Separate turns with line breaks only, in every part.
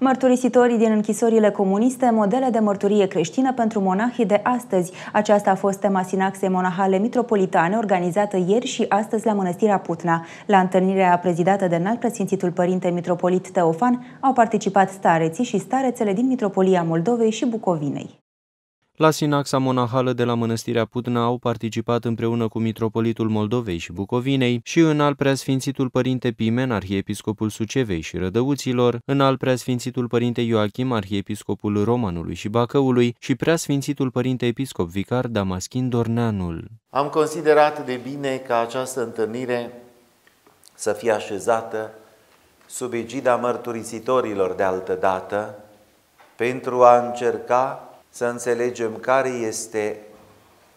Mărturisitorii din închisorile comuniste, modele de mărturie creștină pentru monahii de astăzi. Aceasta a fost tema sinaxei monahale mitropolitane organizată ieri și astăzi la Mănăstirea Putna. La întâlnirea prezidată de înalt presimțitul părinte mitropolit Teofan au participat stareții și starețele din Mitropolia Moldovei și Bucovinei.
La sinaxa monahală de la Mănăstirea Putna au participat împreună cu Mitropolitul Moldovei și Bucovinei și în al preasfințitul Părinte Pimen, Arhiepiscopul Sucevei și Rădăuților, în al preasfințitul Părinte Ioachim, Arhiepiscopul Romanului și Bacăului și preasfințitul Părinte Episcop Vicar Damaschin Dorneanul.
Am considerat de bine ca această întâlnire să fie așezată sub egida mărturisitorilor de altă dată pentru a încerca să înțelegem care este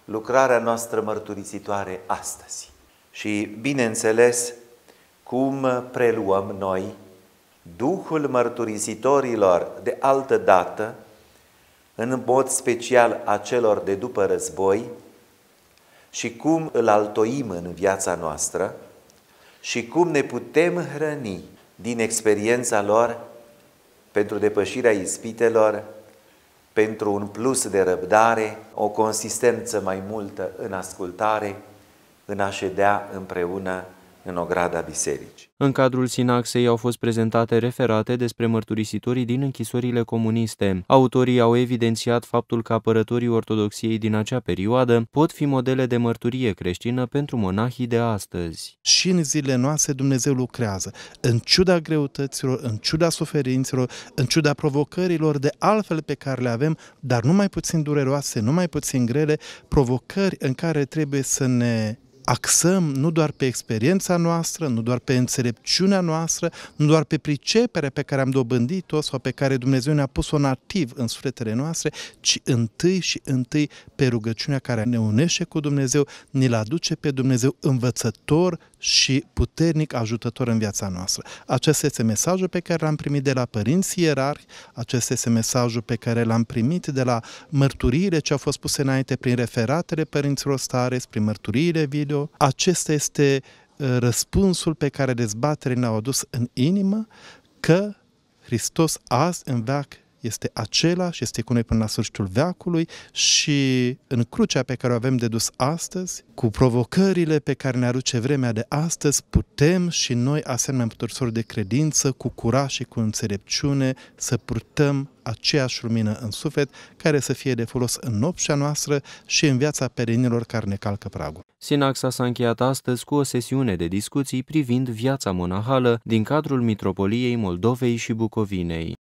lucrarea noastră mărturisitoare astăzi. Și, bineînțeles, cum preluăm noi Duhul mărturisitorilor de altă dată, în mod special a celor de după război, și cum îl altoim în viața noastră și cum ne putem hrăni din experiența lor pentru depășirea ispitelor pentru un plus de răbdare, o consistență mai multă în ascultare, în a ședea împreună în ograda bisericii.
În cadrul sinaxei au fost prezentate referate despre mărturisitorii din închisorile comuniste. Autorii au evidențiat faptul că apărătorii ortodoxiei din acea perioadă pot fi modele de mărturie creștină pentru monahii de astăzi.
Și în zilele noastre Dumnezeu lucrează, în ciuda greutăților, în ciuda suferințelor, în ciuda provocărilor de altfel pe care le avem, dar nu mai puțin dureroase, nu mai puțin grele, provocări în care trebuie să ne axăm nu doar pe experiența noastră, nu doar pe înțelepciunea noastră, nu doar pe priceperea pe care am dobândit-o sau pe care Dumnezeu ne-a pus-o nativ în sufletele noastre, ci întâi și întâi pe rugăciunea care ne unește cu Dumnezeu, ne-l aduce pe Dumnezeu învățător și puternic ajutător în viața noastră. Acesta este mesajul pe care l-am primit de la părinți ierarhi, acesta este mesajul pe care l-am primit de la mărturiile ce au fost puse înainte prin referatele părinților stare, prin mărturiile video. Acesta este uh, răspunsul pe care dezbaterii ne-au adus în inimă că Hristos azi în veac este același, este cu noi până la sfârșitul veacului și în crucea pe care o avem de dus astăzi, cu provocările pe care ne aruce vremea de astăzi, putem și noi, asemenea împătorsori de credință, cu curaj și cu înțelepciune, să purtăm aceeași lumină în suflet, care să fie de folos în nopția noastră și în viața perenilor care ne calcă pragul.
Sinaxa s-a încheiat astăzi cu o sesiune de discuții privind viața monahală din cadrul Mitropoliei Moldovei și Bucovinei.